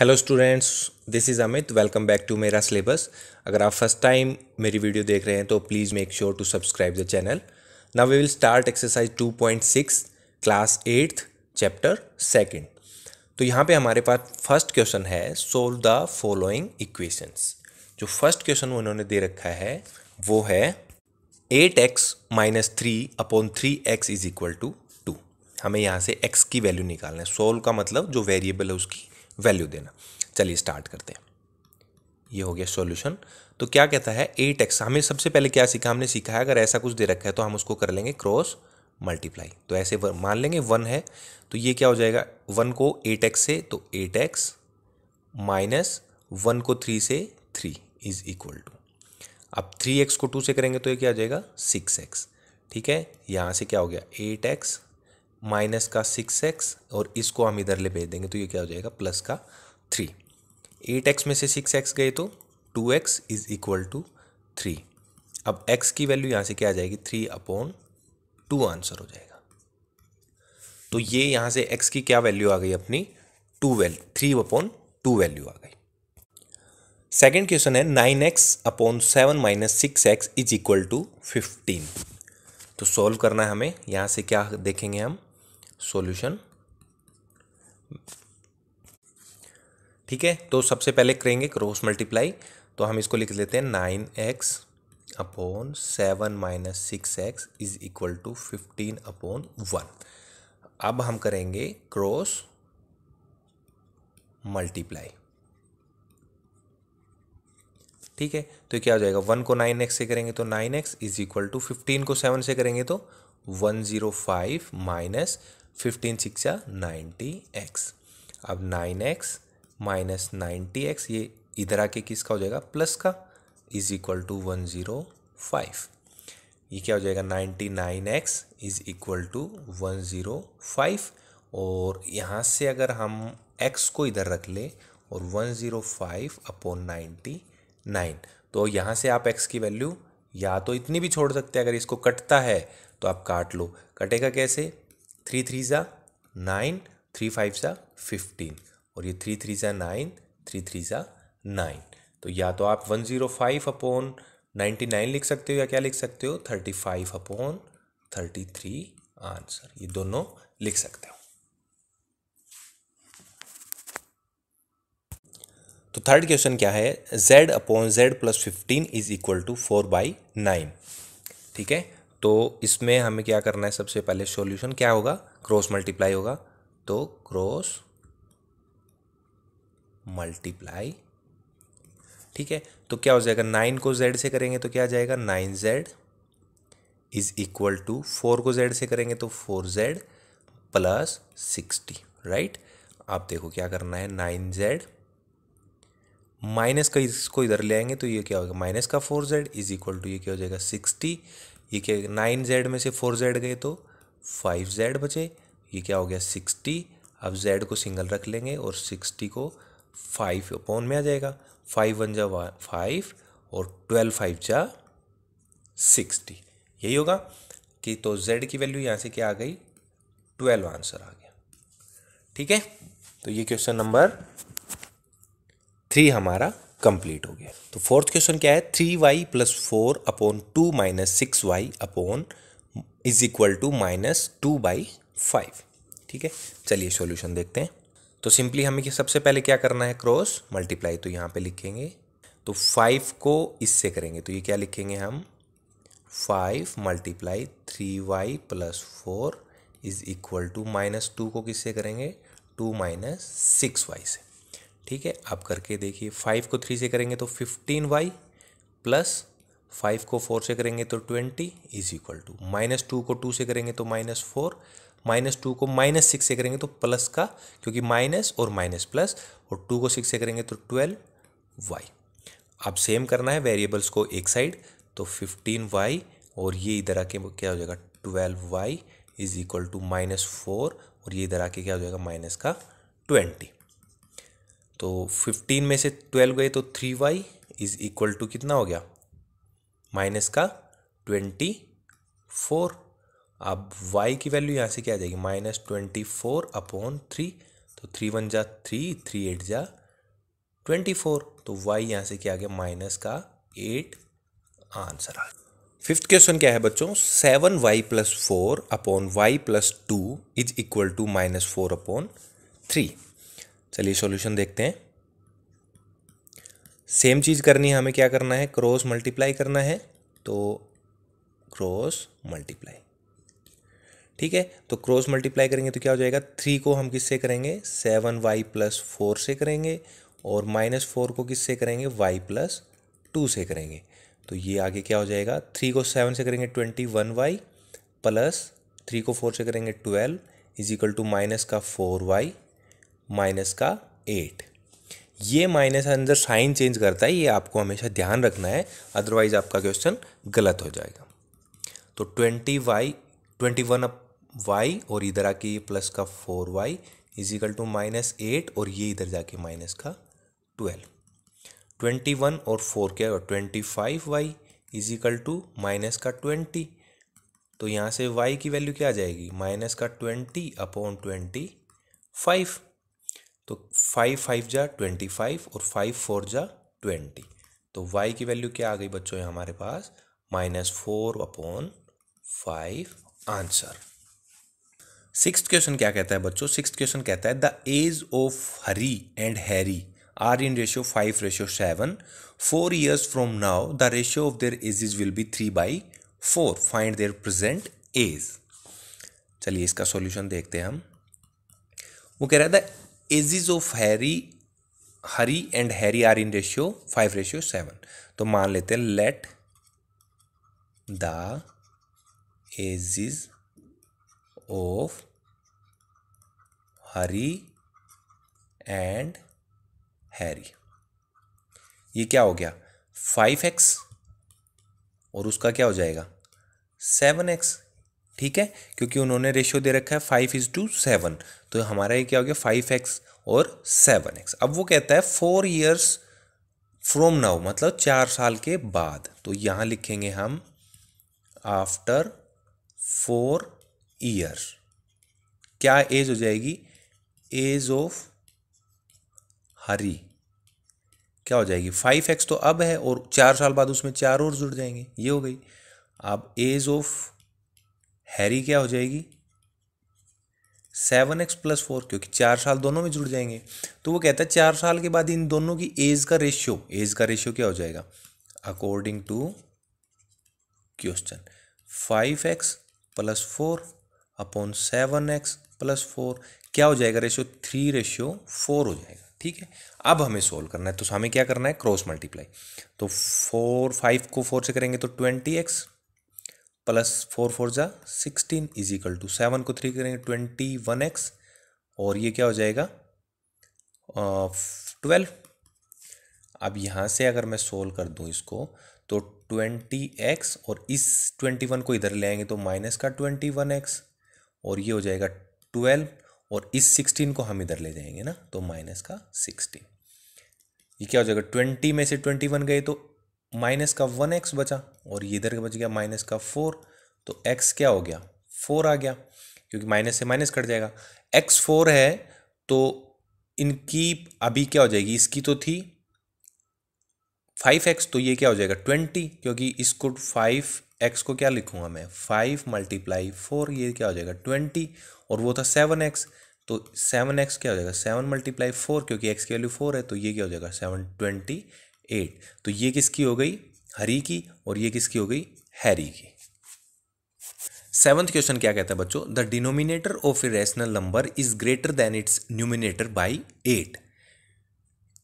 hello students this is Amit welcome back to मेरा syllabus अगर आप फर्स्ट टाइम मेरी वीडियो देख रहे हैं तो please make sure to subscribe the channel now we will start exercise 2.6 class eighth chapter second तो यहाँ पे हमारे पास फर्स्ट क्वेश्चन है सोल्व द फॉलोइंग इक्वेशंस जो फर्स्ट क्वेश्चन उन्होंने दे रखा है वो है eight x minus three upon three x is equal to two हमें यहाँ से एक्स की वैल्यू निकालना है सोल्व का मतलब जो वेरिएबल है उसकी वैल्यू देना चलिए स्टार्ट करते हैं ये हो गया सॉल्यूशन तो क्या कहता है एट एक्स हमें सबसे पहले क्या सीखा हमने सीखा है अगर ऐसा कुछ दे रखा है तो हम उसको कर लेंगे क्रॉस मल्टीप्लाई तो ऐसे मान लेंगे वन है तो ये क्या हो जाएगा वन को एट एक्स से तो एट एक्स माइनस वन को थ्री से थ्री इज इक्वल टू अब थ्री एक्स को टू से करेंगे तो ये क्या आ जाएगा सिक्स एक्स ठीक है यहाँ से क्या हो गया एट एक्स माइनस का सिक्स एक्स और इसको हम इधर ले भेज देंगे तो ये क्या हो जाएगा प्लस का थ्री एट एक्स में से सिक्स एक्स गए तो two x is equal to three अब एक्स की वैल्यू यहाँ से क्या आ जाएगी थ्री अपॉन टू आंसर हो जाएगा तो ये यहाँ से एक्स की क्या वैल्यू आ गई अपनी two value three upon two value आ गई सेकेंड क्वेश्चन है nine x upon seven minus six x is equal to fifteen तो सॉल्व करना है हमें यहाँ से क्या देखेंगे हम सॉल्यूशन ठीक है तो सबसे पहले करेंगे क्रॉस मल्टीप्लाई तो हम इसको लिख लेते हैं nine x upon seven minus six x is equal to fifteen upon one अब हम करेंगे क्रॉस मल्टीप्लाई ठीक है तो क्या हो जाएगा वन को नाइन एक्स से करेंगे तो nine x is equal to fifteen को सेवन से करेंगे तो one zero five minus fifteen six या नाइन्टी एक्स अब nine x minus ninety x ये इधर आके किसका हो जाएगा प्लस का is equal to one zero five ये क्या हो जाएगा ninety nine x is equal to one zero five और यहाँ से अगर हम एक्स को इधर रख ले और one zero five upon ninety nine तो यहाँ से आप एक्स की वैल्यू या तो इतनी भी छोड़ सकते हैं अगर इसको कटता है तो आप काट लो कटेगा कैसे थ्री थ्री ज़ा नाइन थ्री फाइव ज़ा फिफ्टीन और ये थ्री थ्री ज़ा नाइन थ्री थ्री ज़ा नाइन तो या तो आप one zero five upon ninety nine लिख सकते हो या क्या लिख सकते हो thirty five upon thirty three answer ये दोनों लिख सकते हो तो थर्ड क्वेश्चन क्या है z upon z plus fifteen is equal to four by nine ठीक है तो इसमें हमें क्या करना है सबसे पहले सॉल्यूशन क्या होगा क्रॉस मल्टीप्लाई होगा तो क्रॉस मल्टीप्लाई ठीक है तो क्या हो जाएगा नाइन को जेड से करेंगे तो क्या आ जाएगा nine Z is equal to four को जेड से करेंगे तो four Z plus sixty right आप देखो क्या करना है नाइन जेड माइनस का इसको इधर ले आएंगे तो ये क्या होगा माइनस का four z is equal to ये क्या हो जाएगा सिक्सटी ये क्या नाइन जेड में से फोर जेड गए तो फाइव जेड बचे ये क्या हो गया सिक्सटी अब जेड को सिंगल रख लेंगे और सिक्सटी को फाइव अपॉन में आ जाएगा फाइव वन जा फाइव और ट्वेल्व फाइव जा सिक्सटी यही होगा कि तो जेड की वैल्यू यहाँ से क्या आ गई ट्वेल्व आंसर आ गया ठीक है तो ये क्वेश्चन नंबर थ्री हमारा कंप्लीट हो गया तो फोर्थ क्वेश्चन क्या है three y plus four upon two minus six y upon is equal to minus two by five ठीक है चलिए सॉल्यूशन देखते हैं तो सिंपली हमें सबसे पहले क्या करना है क्रॉस मल्टीप्लाई तो यहाँ पे लिखेंगे तो फाइव को इससे करेंगे तो ये क्या लिखेंगे हम five multiply three y plus four is equal to minus two को किससे करेंगे टू माइनस सिक्स वाई से ठीक है आप करके देखिए फाइव को थ्री से करेंगे तो फिफ्टीन वाई प्लस फाइव को फोर से करेंगे तो twenty is equal to minus two को टू से करेंगे तो माइनस फोर माइनस टू को माइनस सिक्स से करेंगे तो प्लस का क्योंकि माइनस और माइनस प्लस और टू को सिक्स से करेंगे तो ट्वेल्व वाई अब सेम करना है वेरिएबल्स को एक साइड तो फिफ्टीन वाई और ये इधर आके क्या हो जाएगा twelve y is equal to minus four और ये इधर आके क्या हो जाएगा माइनस का ट्वेंटी तो फिफ्टीन में से ट्वेल्व गए तो three y is equal to कितना हो गया माइनस का ट्वेंटी फोर अब वाई की वैल्यू यहाँ से क्या आ जाएगी minus twenty four upon three तो थ्री वन जा थ्री थ्री एट जा ट्वेंटी फोर तो वाई यहाँ से क्या आ गया माइनस का एट आंसर आ गया फिफ्थ क्वेश्चन क्या है बच्चों seven y plus four upon y plus two is equal to minus four upon three चलिए सॉल्यूशन देखते हैं सेम चीज़ करनी है हमें क्या करना है क्रॉस मल्टीप्लाई करना है तो क्रॉस मल्टीप्लाई ठीक है तो क्रॉस मल्टीप्लाई करेंगे तो क्या हो जाएगा थ्री को हम किससे करेंगे सेवन वाई प्लस फोर से करेंगे और माइनस फोर को किससे करेंगे वाई प्लस टू से करेंगे तो ये आगे क्या हो जाएगा थ्री को सेवन से करेंगे twenty one y plus three को फोर से करेंगे twelve is equal to minus का फोर वाई माइनस का एट ये माइनस अंदर साइन चेंज करता है ये आपको हमेशा ध्यान रखना है अदरवाइज आपका क्वेश्चन गलत हो जाएगा तो twenty y twenty one y और इधर आके ये प्लस का four y is equal to minus eight और ये इधर जाके माइनस का ट्वेल्व ट्वेंटी वन और फोर क्या होगा twenty five y is equal to minus का ट्वेंटी तो यहाँ से वाई की वैल्यू क्या आ जाएगी माइनस का ट्वेंटी अपॉन ट्वेंटी फाइव तो फाइव फाइव जा ट्वेंटी फाइव और फाइव फोर जा ट्वेंटी तो y की वैल्यू क्या आ गई बच्चों यहाँ हमारे पास minus four upon five answer six question क्या कहता है बच्चों सिक्स क्वेश्चन कहता है the age of Hari and Harry are in ratio five ratio seven four years from now the ratio of their ages will be three by four find their present age चलिए इसका solution देखते हैं हम वो कह रहा है the ages of Harry Hari and Harry are in ratio five ratio seven तो मान लेते हैं let the ages of Hari and Harry ये क्या हो गया फाइव एक्स और उसका क्या हो जाएगा सेवन एक्स ठीक है क्योंकि उन्होंने रेशियो दे रखा है फाइव इज़ टू सेवन तो हमारा ये क्या हो गया फाइव एक्स और सेवन एक्स अब वो कहता है फोर ईयर्स फ्रॉम नाउ मतलब चार साल के बाद तो यहां लिखेंगे हम आफ्टर फोर ईयर क्या एज हो जाएगी एज ऑफ हरी क्या हो जाएगी फाइव एक्स तो अब है और चार साल बाद उसमें चार और जुड़ जाएंगे ये हो गई अब एज ऑफ हैरी क्या हो जाएगी सेवन एक्स प्लस फोर क्योंकि चार साल दोनों में जुड़ जाएंगे तो वो कहता है चार साल के बाद इन दोनों की एज का रेशियो एज का रेशियो क्या हो जाएगा according to question five x plus four upon seven x plus four क्या हो जाएगा रेशियो थ्री रेशियो फोर हो जाएगा ठीक है अब हमें सोल्व करना है तो हमें क्या करना है क्रॉस मल्टीप्लाई तो फोर फाइव को फोर से करेंगे तो twenty x plus four four जा sixteen is equal to seven को थ्री करेंगे ट्वेंटी वन एक्स और ये क्या हो जाएगा ट्वेल्व अब यहाँ से अगर मैं सोल्व कर दूँ इसको तो ट्वेंटी एक्स और इस ट्वेंटी वन को इधर ले आएंगे तो माइनस का ट्वेंटी वन एक्स और ये हो जाएगा ट्वेल्व और इस सिक्सटीन को हम इधर ले जाएंगे ना तो माइनस का सिक्सटीन ये क्या हो जाएगा ट्वेंटी में से ट्वेंटी वन गए तो माइनस का वन एक्स बचा और ये इधर बच गया माइनस का फोर तो एक्स क्या हो गया फोर आ गया क्योंकि माइनस से माइनस कट जाएगा एक्स फोर है तो इनकी अभी क्या हो जाएगी इसकी तो थी फाइव एक्स तो ये क्या हो जाएगा ट्वेंटी क्योंकि इसको फाइव एक्स को क्या लिखूंगा मैं फाइव मल्टीप्लाई फोर ये क्या हो जाएगा ट्वेंटी और वो था सेवन एक्स तो सेवन एक्स क्या हो जाएगा सेवन मल्टीप्लाई फोर क्योंकि एक्स की वैल्यू फोर है तो ये क्या हो जाएगा सेवन ट्वेंटी एट तो ये किसकी हो गई हरी की और ये किसकी हो गई हैरी की सेवन्थ क्वेश्चन क्या कहता है बच्चों the denominator of a rational number is greater than its numerator by eight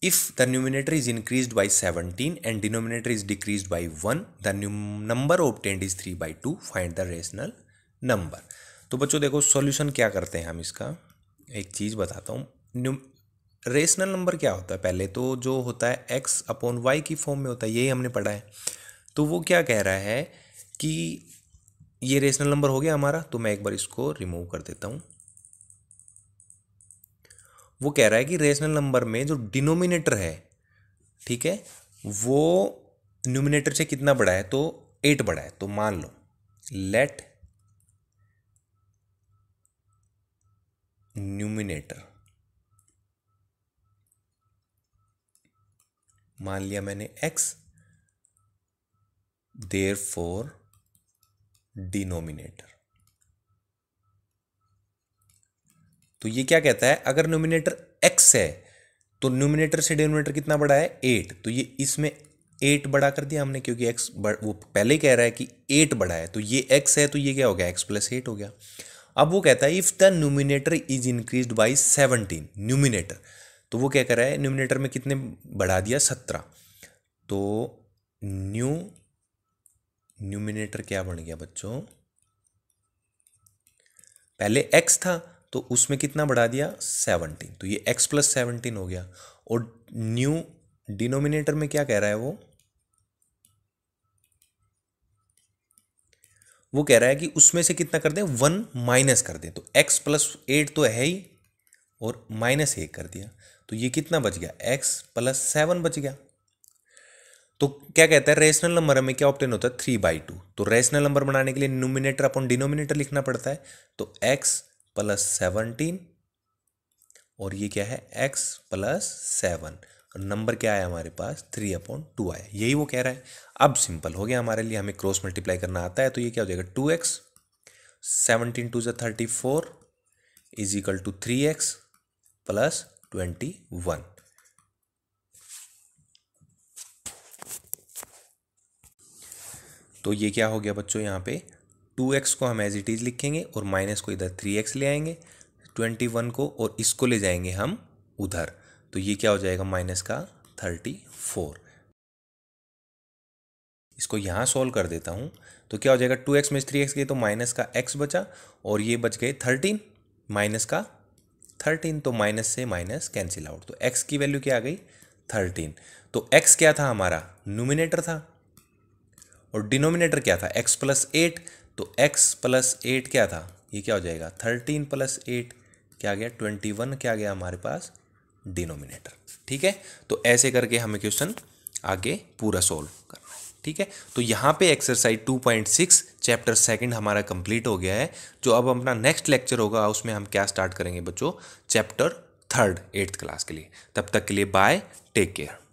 if the numerator is increase by seventeen and denominator is decrease by one the number obtained is three by two find the rational number तो बच्चों देखो solution क्या करते हैं हम इसका एक चीज़ बताता हूँ रेशनल नंबर क्या होता है पहले तो जो होता है एक्स अपॉन वाई की फॉर्म में होता है यही हमने पढ़ा है तो वो क्या कह रहा है कि ये रेशनल नंबर हो गया हमारा तो मैं एक बार इसको रिमूव कर देता हूँ वो कह रहा है कि रेशनल नंबर में जो डिनोमिनेटर है ठीक है वो न्यूमिनेटर से कितना बड़ा है तो एट बड़ा है तो मान लो लेट न्यूमिनेटर मान लिया मैंने x देर फोर डिनोमिनेटर तो ये क्या कहता है अगर नोमिनेटर x है तो नोमिनेटर से डिनोमिनेटर कितना बड़ा है एट तो ये इसमें एट बड़ा कर दिया हमने क्योंकि एक्स वो पहले कह रहा है कि एट बड़ा है तो ये एक्स है तो ये क्या हो गया एक्स प्लस एट हो गया अब वो कहता है if the numerator is increase by seventeen numerator तो वो क्या कर रहा है न्यूमिनेटर में कितने बढ़ा दिया सत्रह तो न्यू न्यूमिनेटर क्या बन गया बच्चों पहले एक्स था तो उसमें कितना बढ़ा दिया सेवनटीन तो ये एक्स प्लस सेवनटीन हो गया और न्यू डिनोमिनेटर में क्या कह रहा है वो वो कह रहा है कि उसमें से कितना कर दें वन माइनस कर दें तो एक्स प्लस एट तो है ही और माइनस एक कर दिया तो ये कितना बच गया एक्स प्लस सेवन बच गया तो क्या कहता है रेशनल नंबर हमें क्या ऑप्टेन होता है थ्री बाई टू तो रेशनल नंबर बनाने के लिए नोमिनेटर अपन डिनोमिनेटर लिखना पड़ता है तो एक्स प्लस सेवनटीन और ये क्या है एक्स प्लस सेवन और नंबर क्या आया हमारे पास थ्री अपॉन टू आया यही वो कह रहा है अब सिंपल हो गया हमारे लिए हमें क्रॉस मल्टीप्लाई करना आता है तो ये क्या हो जाएगा टू एक्स सेवनटीन टू जो thirty four is equal to three x plus twenty one तो ये क्या हो गया बच्चों यहाँ पे टू एक्स को हम एज इट इज़ लिखेंगे और माइनस को इधर थ्री एक्स ले आएंगे ट्वेंटी वन को और इसको ले जाएंगे हम उधर तो ये क्या हो जाएगा माइनस का थर्टी फोर इसको यहाँ सॉल्व कर देता हूँ तो क्या हो जाएगा टू एक्स में थ्री एक्स गए तो माइनस का एक्स बचा और ये बच गए थर्टीन माइनस का थर्टीन तो माइनस से माइनस कैंसिल आउट तो एक्स की वैल्यू क्या आ गई थर्टीन तो एक्स क्या था हमारा नोमिनेटर था और डिनोमिनेटर क्या था एक्स प्लस एट तो एक्स प्लस एट क्या था ये क्या हो जाएगा थर्टीन प्लस एट क्या गया ट्वेंटी वन क्या गया हमारे पास डिनोमिनेटर ठीक है तो ऐसे करके हमें क्वेश्चन आगे पूरा सोल्व कर ठीक है तो यहाँ पे एक्सरसाइज 2.6 चैप्टर सेकंड हमारा कंप्लीट हो गया है जो अब अपना नेक्स्ट लेक्चर होगा उसमें हम क्या स्टार्ट करेंगे बच्चों चैप्टर थर्ड एट्थ क्लास के लिए तब तक के लिए बाय टेक केयर